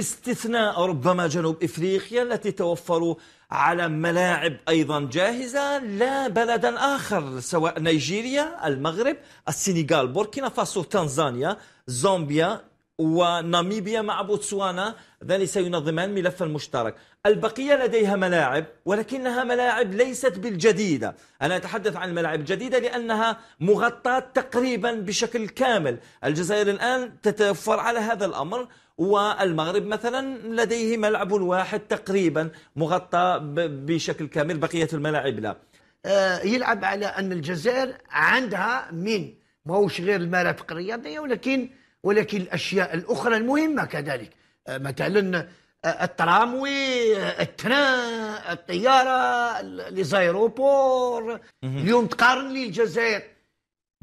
باستثناء ربما جنوب افريقيا التي توفروا على ملاعب ايضا جاهزه لا بلدا اخر سواء نيجيريا، المغرب، السنغال، بوركينا فاسو، تنزانيا، زامبيا، وناميبيا مع بوتسوانا ذلك سينظمان ملفا مشترك البقية لديها ملاعب ولكنها ملاعب ليست بالجديدة أنا أتحدث عن الملاعب الجديدة لأنها مغطاة تقريبا بشكل كامل الجزائر الآن تتوفر على هذا الأمر والمغرب مثلا لديه ملعب واحد تقريبا مغطى بشكل كامل بقية الملاعب لا آه، يلعب على أن الجزائر عندها من ما هوش غير المرافق الرياضية ولكن ولكن الأشياء الأخرى المهمة كذلك آه، مثلا آه، التراموي آه، التران الطيارة ليزايروبور اليوم تقارن لي الجزائر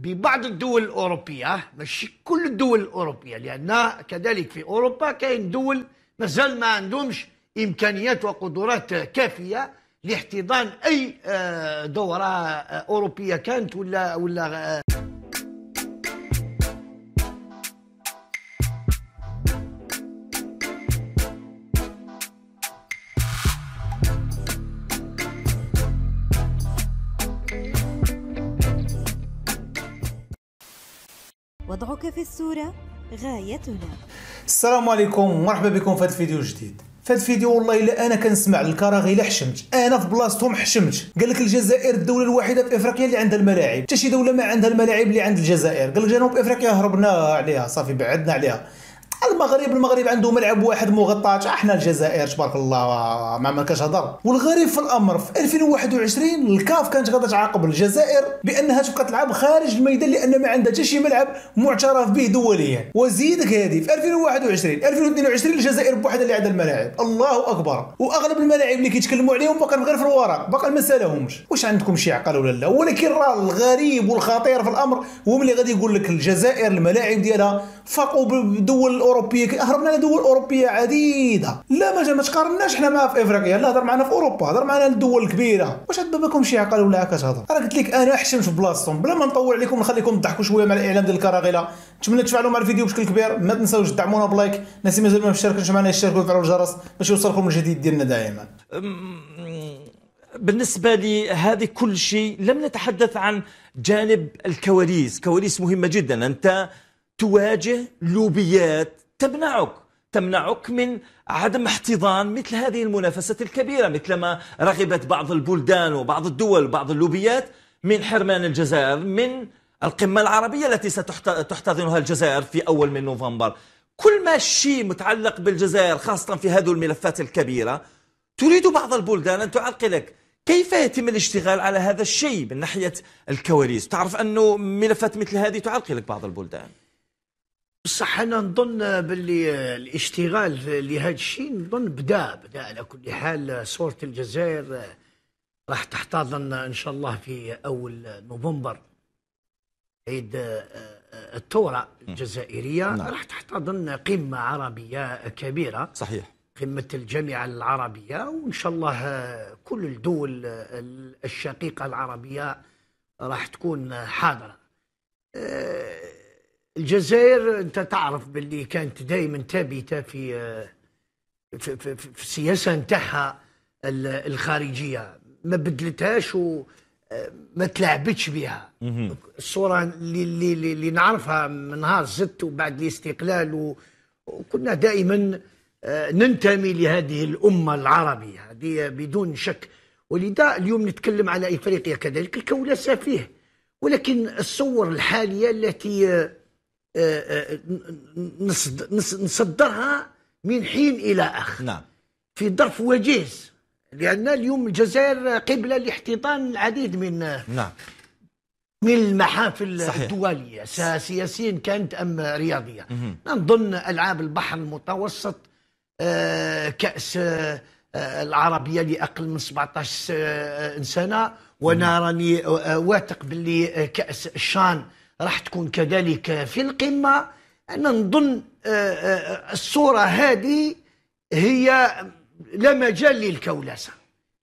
ببعض الدول الأوروبية ماشي كل الدول الأوروبية لأن كذلك في أوروبا كاين دول مازال ما عندهمش إمكانيات وقدرات كافية لاحتضان أي دورة أوروبية كانت ولا ولا وضعك في الصورة غايتنا السلام عليكم ومرحبا بكم في هذا الفيديو الجديد في هذا الفيديو والله الا انا كنسمع الكراغي الا حشمت انا في بلاصتهم حشمت قال لك الجزائر الدوله الوحيده في افريقيا اللي عندها الملاعب حتى شي دوله ما عندها الملاعب اللي عند الجزائر قال لك جنوب افريقيا هربنا عليها صافي بعدنا عليها المغرب المغرب عنده ملعب واحد مغطى احنا الجزائر تبارك الله ما مالكاش هضر والغريب في الامر في 2021 الكاف كانت غادا تعاقب الجزائر بانها تبقى تلعب خارج الميدان لان ما عندها حتى شي ملعب معترف به دوليا وزيدك هذه في 2021 2022 الجزائر بوحدها اللي عندها الملاعب الله اكبر واغلب الملاعب اللي كيتكلموا عليهم باقا غير في الورق باقا ما سالهمش واش عندكم شي عقل ولا لا ولكن راه الغريب والخطير في الامر هو ملي غادي يقول لك الجزائر الملاعب ديالها فاقوا بدول اوروبيه هربنا لدول اوروبيه عديده لا ما ما تقارناش حنا مع في افريقيا لا هضر معنا في اوروبا هضر معنا الدول الكبيره واش عاد باباكم شي عقل ولا كتهضر راه قلت لك انا احشم في بلاصتهم بلا ما نطول عليكم نخليكم تضحكوا شويه مع الاعلان ديال الكراغيله نتمنى تفعلوا مع الفيديو بشكل كبير ما تنساوش تدعمونا بلايك ناس مازال ما مشتركش معنا يشتركوا وفعلوا الجرس باش يوصلكم الجديد ديالنا دائما بالنسبة لهذا كل شيء لم نتحدث عن جانب الكواليس كواليس مهمة جدا أنت تواجه لوبيات تمنعك تمنعك من عدم احتضان مثل هذه المنافسة الكبيرة مثلما رغبت بعض البلدان وبعض الدول وبعض اللوبيات من حرمان الجزائر من القمة العربية التي ستحتضنها الجزائر في أول من نوفمبر كل ما الشيء متعلق بالجزائر خاصة في هذه الملفات الكبيرة تريد بعض البلدان أن تعرقلك كيف يتم الاشتغال على هذا الشيء من ناحية الكواليس تعرف أنه ملفات مثل هذه تعرقلك بعض البلدان بصح انا نظن باللي الاشتغال لهذا الشيء نظن بدا بدا على كل حال صوره الجزائر راح تحتضن ان شاء الله في اول نوفمبر عيد آه، آه، الثوره الجزائريه نعم. راح تحتضن قمه عربيه كبيره صحيح قمه الجامعه العربيه وان شاء الله آه، كل الدول الشقيقه العربيه راح تكون حاضره الجزائر انت تعرف باللي كانت دائما ثابته في في, في, في السياسه نتاعها الخارجيه ما بدلتهاش وما تلعبتش بها الصوره اللي, اللي, اللي نعرفها من نهار زدت وبعد الاستقلال وكنا دائما آه، ننتمي لهذه الامه العربيه هذه بدون شك ولذا اليوم نتكلم على افريقيا كذلك الكولاسه سفيه ولكن الصور الحاليه التي آه، نصدرها من حين الى اخر نعم في ظرف وجيز لان اليوم الجزائر قبله لاحتضان العديد من نعم من المحافل صحيح. الدوليه سياسيا كانت ام رياضيه نظن نعم، العاب البحر المتوسط آه، كاس آه، العربيه لاقل من 17 سنه وانا راني واثق باللي آه، كاس الشان راح تكون كذلك في القمة أنا نظن آه، آه، الصورة هذه هي لا مجال للكولسة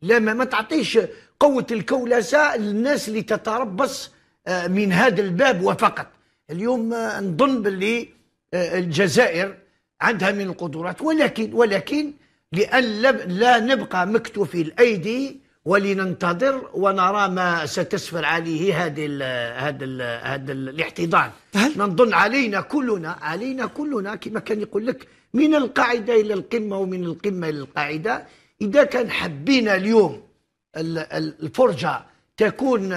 لا ما تعطيش قوة الكولسة للناس اللي تتربص آه، من هذا الباب وفقط اليوم نظن باللي الجزائر عندها من القدرات ولكن ولكن لأن لا نبقى مكتوفي الأيدي ولننتظر ونرى ما ستسفر عليه هذه هذا هذا الاحتضان نظن علينا كلنا علينا كلنا كما كان يقول لك من القاعده الى القمه ومن القمه الى القاعده اذا كان حبينا اليوم الفرجه تكون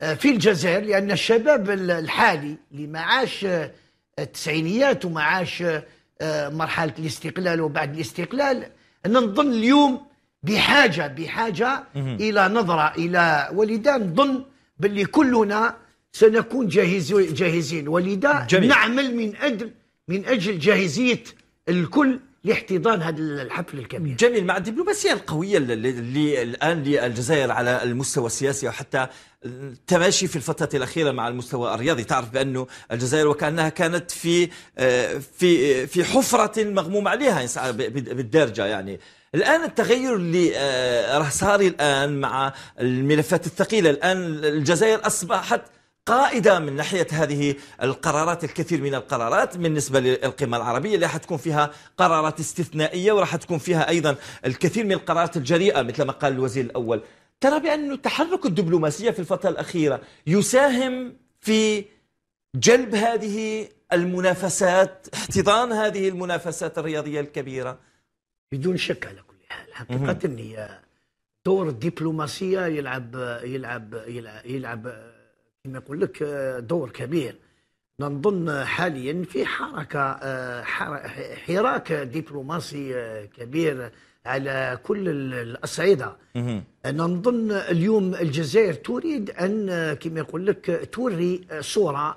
آه، في الجزائر لان الشباب الحالي اللي ما عاش آه، التسعينيات وما عاش آه، مرحله الاستقلال وبعد الاستقلال نظن اليوم بحاجه بحاجه الى نظره الى ولذا نظن باللي كلنا سنكون جاهزين جاهزين ولذا نعمل من اجل من اجل جاهزيه الكل لاحتضان هذا الحفل الكبير جميل مع الدبلوماسيه القويه اللي الان للجزائر على المستوى السياسي وحتى التماشي في الفترة الأخيرة مع المستوى الرياضي تعرف بأنه الجزائر وكأنها كانت في آه، في آه، في حفرة مغموم عليها يعني، بالدرجة يعني الان التغير اللي آه، راه صاري الان مع الملفات الثقيله الان الجزائر اصبحت قائده من ناحيه هذه القرارات الكثير من القرارات بالنسبه للقمه العربيه اللي راح تكون فيها قرارات استثنائيه وراح تكون فيها ايضا الكثير من القرارات الجريئه مثل ما قال الوزير الاول ترى بأن التحرك الدبلوماسيه في الفتره الاخيره يساهم في جلب هذه المنافسات احتضان هذه المنافسات الرياضيه الكبيره بدون شك على كل حال حقيقه هي دور الدبلوماسيه يلعب يلعب يلعب, يلعب كما يقول لك دور كبير نظن حاليا في حركه حراك دبلوماسي كبير على كل الاصعده نظن اليوم الجزائر تريد ان كما يقول لك توري صوره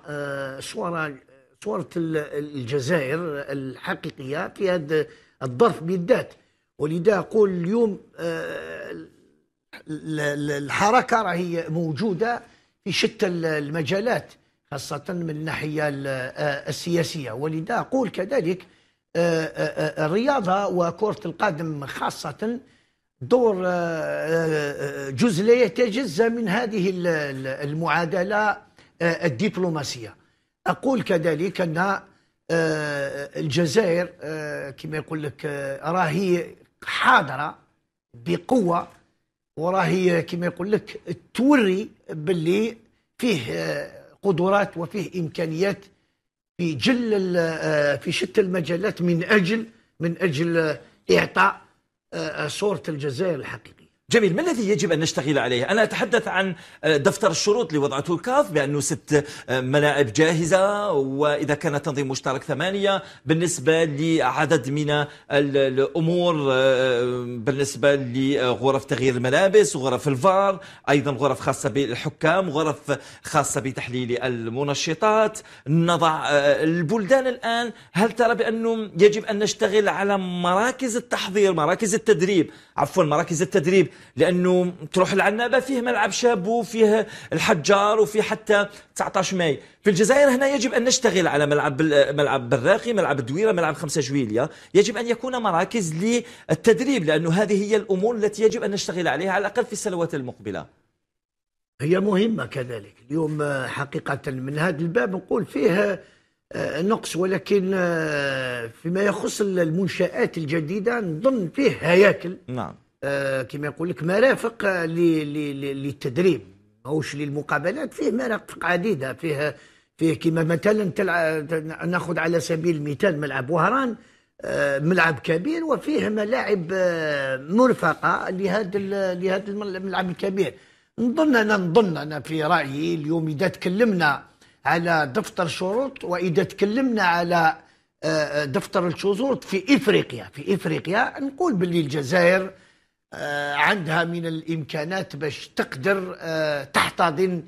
صوره صوره الجزائر الحقيقيه في هذا الظرف بالذات ولذا أقول اليوم آه، الحركة راهي موجودة في شتى المجالات خاصة من الناحية آه، السياسية ولذا أقول كذلك آه، الرياضة وكرة القدم خاصة دور جزء لا يتجزا من هذه المعادله الدبلوماسيه اقول كذلك ان آه، الجزائر آه، كما يقول لك آه، راهي حاضره بقوه وراهي كما يقول لك توري باللي فيه قدرات وفيه امكانيات في جل في شتى المجالات من اجل من اجل اعطاء صوره الجزائر الحقيقيه جميل ما الذي يجب أن نشتغل عليه؟ أنا أتحدث عن آه، دفتر الشروط اللي وضعته الكاف بأنه ست آه، ملاعب جاهزة وإذا كان تنظيم مشترك ثمانية بالنسبة لعدد من الأمور آه، بالنسبة لغرف تغيير الملابس وغرف الفار أيضا غرف خاصة بالحكام غرف خاصة بتحليل المنشطات نضع البلدان الآن هل ترى بأنه يجب أن نشتغل على مراكز التحضير مراكز التدريب عفوا مراكز التدريب لانه تروح العنابه فيه ملعب شاب وفيه الحجار وفي حتى 19 ماي في الجزائر هنا يجب ان نشتغل على ملعب ملعب براقي ملعب الدويره ملعب خمسة جويليا يجب ان يكون مراكز للتدريب لانه هذه هي الامور التي يجب ان نشتغل عليها على الاقل في السنوات المقبله هي مهمة كذلك اليوم حقيقة من هذا الباب نقول فيه آه، نقص ولكن آه، فيما يخص المنشآت الجديدة نظن فيه هياكل نعم آه، كما يقول لك مرافق للتدريب ماهوش للمقابلات فيه مرافق عديده فيه فيه كما مثلا تلع... ناخذ على سبيل المثال ملعب وهران آه، ملعب كبير وفيه ملاعب آه، مرفقه لهذا لهذا الملعب الكبير نظن انا نظن انا في رايي اليوم اذا تكلمنا على دفتر شروط واذا تكلمنا على دفتر الشروط في افريقيا في افريقيا نقول باللي الجزائر آه، عندها من الامكانات باش تقدر آه، تحتضن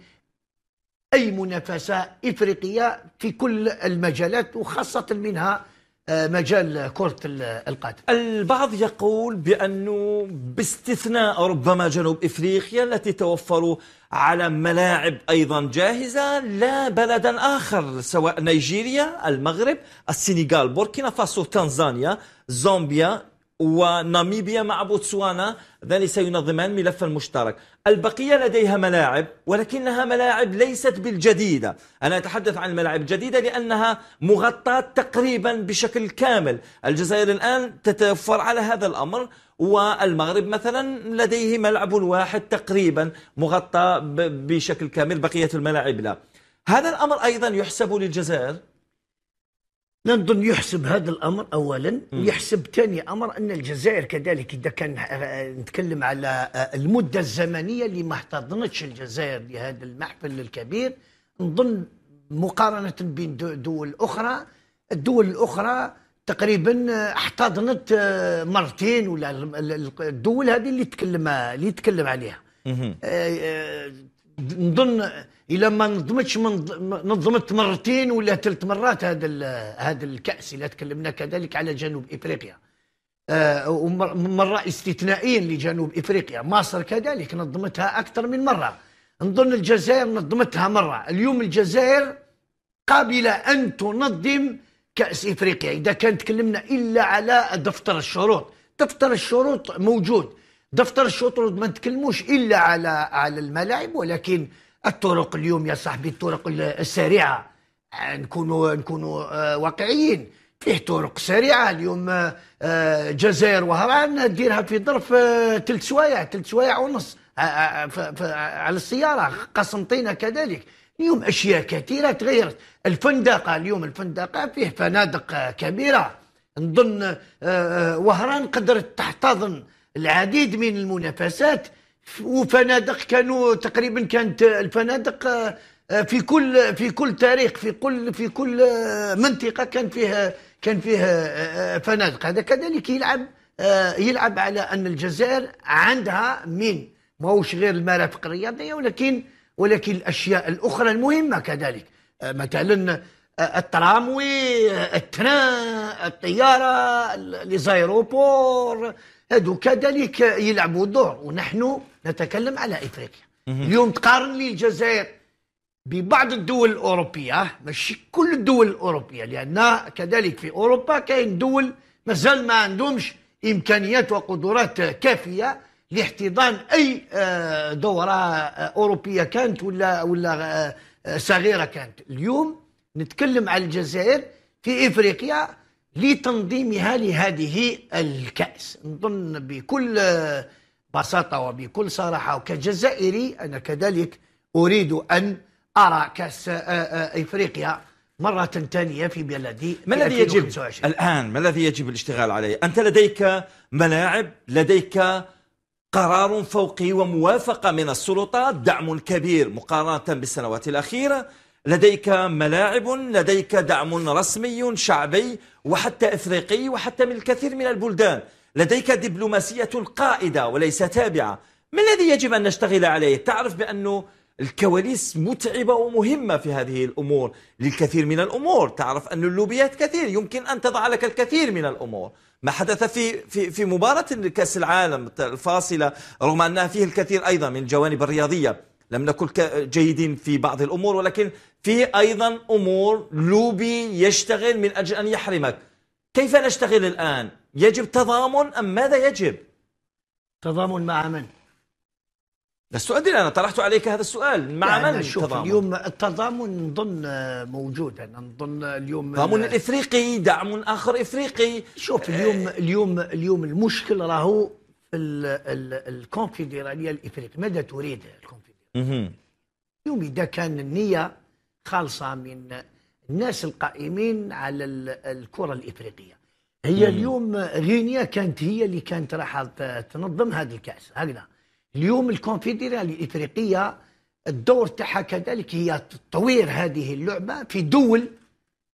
اي منافسه افريقيه في كل المجالات وخاصه منها آه، مجال كرة القدم البعض يقول بأنه باستثناء ربما جنوب إفريقيا التي توفروا على ملاعب أيضا جاهزة لا بلدا آخر سواء نيجيريا المغرب السنغال بوركينا فاسو تنزانيا زومبيا وناميبيا مع بوتسوانا ذلك سينظمان ملفا مشترك البقية لديها ملاعب ولكنها ملاعب ليست بالجديدة أنا أتحدث عن الملاعب الجديدة لأنها مغطاة تقريبا بشكل كامل الجزائر الآن تتوفر على هذا الأمر والمغرب مثلا لديه ملعب واحد تقريبا مغطى بشكل كامل بقية الملاعب لا هذا الأمر أيضا يحسب للجزائر لندن يحسب هذا الامر اولا ويحسب ثاني امر ان الجزائر كذلك اذا كان آه، آه، نتكلم على آه، المده الزمنيه اللي ما احتضنتش الجزائر لهذا المحفل الكبير نظن مقارنه بين دول اخرى الدول الاخرى تقريبا احتضنت مرتين ولا الدول هذه اللي تكلم اللي تكلم عليها نظن الى ما نظمتش من نظمت مرتين ولا ثلاث مرات هذا هذا الكاس اللي تكلمنا كذلك على جنوب افريقيا آه، مره استثنائيا لجنوب افريقيا مصر كذلك نظمتها اكثر من مره نظن الجزائر نظمتها مره اليوم الجزائر قابله ان تنظم كاس افريقيا اذا كان تكلمنا الا على دفتر الشروط دفتر الشروط موجود دفتر الشطرد ما نتكلموش الا على على الملاعب ولكن الطرق اليوم يا صاحبي الطرق السريعه آه، نكونوا نكونوا آه، واقعيين فيه طرق سريعه اليوم آه، جزائر وهران ديرها في ظرف ثلاث سوايع ثلاث سوايع ونص على السياره قسنطينه كذلك اليوم اشياء كثيره تغيرت الفندقه اليوم الفندقه فيه فنادق كبيره نظن وهران قدرت تحتضن العديد من المنافسات وفنادق كانوا تقريبا كانت الفنادق آه، في كل في كل تاريخ في كل في كل آه، منطقه كان فيها كان فيها آه، فنادق هذا كذلك يلعب يلعب على ان الجزائر عندها من ماهوش غير المرافق الرياضيه ولكن ولكن الاشياء الاخرى المهمه كذلك مثلا التراموي التران الطياره ليزايروبور هادو كذلك يلعبوا دور ونحن نتكلم على افريقيا اليوم تقارن لي الجزائر ببعض الدول الاوروبيه ماشي كل الدول الاوروبيه لان كذلك في اوروبا كاين دول مازال ما عندهمش امكانيات وقدرات كافيه لاحتضان اي آه، دوره اوروبيه كانت ولا ولا آه، صغيره كانت اليوم نتكلم على الجزائر في افريقيا لتنظيمها لهذه الكاس نظن بكل بساطه وبكل صراحه وكجزائري انا كذلك اريد ان ارى كاس آه، آه، افريقيا مرة ثانية في بلدي ما الذي يجب الآن ما الذي يجب الاشتغال عليه أنت لديك ملاعب لديك قرار فوقي وموافقة من السلطات دعم كبير مقارنة بالسنوات الأخيرة لديك ملاعب لديك دعم رسمي شعبي وحتى إفريقي وحتى من الكثير من البلدان لديك دبلوماسية قائدة وليس تابعة ما الذي يجب أن نشتغل عليه؟ تعرف بأنه الكواليس متعبة ومهمة في هذه الأمور للكثير من الأمور تعرف أن اللوبيات كثير يمكن أن تضع لك الكثير من الأمور ما حدث في في في مباراة كأس العالم الفاصلة رغم أنها فيه الكثير أيضا من الجوانب الرياضية لم نكن جيدين في بعض الأمور ولكن في أيضا أمور لوبي يشتغل من أجل أن يحرمك كيف نشتغل الآن؟ يجب تضامن أم ماذا يجب؟ تضامن مع من؟ لست أدري أنا طرحت عليك هذا السؤال مع يعني من شوف التضامن؟ اليوم التضامن نظن آه، موجود انا نظن اليوم تضامن الإفريقي دعم آخر إفريقي شوف آه، اليوم اليوم اليوم المشكل راهو الكونفدرالية الإفريقية ماذا تريد الكونفدرالية يوم إذا كان النية خالصة من الناس القائمين على الكرة الإفريقية هي اليوم غينيا كانت هي اللي كانت راح تنظم هذا الكأس هكذا اليوم الكونفدرالية الإفريقية الدور تاعها كذلك هي تطوير هذه اللعبة في دول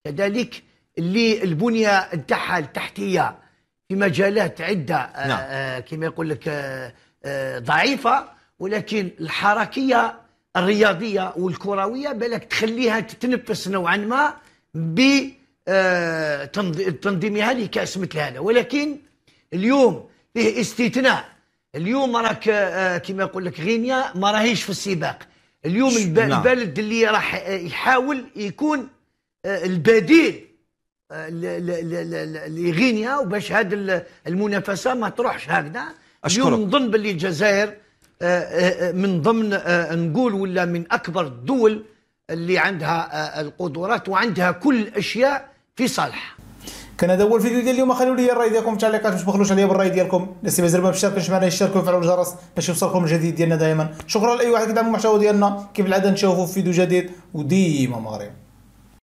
كذلك اللي البنية تاعها التحتية في مجالات عدة آه، نعم. آه، كما يقول لك آه، ضعيفة ولكن الحركيه الرياضيه والكرويه بالك تخليها تتنفس نوعا ما بتنظيمها آه، لكاس مثل هذا ولكن اليوم فيه استثناء اليوم راك آه، كما يقول لك غينيا ما راهيش في السباق اليوم نعم. البلد اللي راح آه، يحاول يكون البديل لغينيا وباش هذه المنافسه ما تروحش هكذا اليوم نظن باللي الجزائر آه، آه، آه، من ضمن نقول ولا من اكبر الدول اللي عندها القدرات وعندها كل الاشياء في صالحها كان هذا هو الفيديو ديال اليوم خلوا لي الراي ديالكم في التعليقات ما تخلوش عليا بالراي ديالكم الناس مازال ما مشتركوش معنا يشتركوا وفعلوا الجرس باش يوصلكم الجديد ديالنا دائما شكرا لاي واحد كيدعم المحتوى ديالنا كيف العاده نشوفوا في فيديو جديد وديما مغرب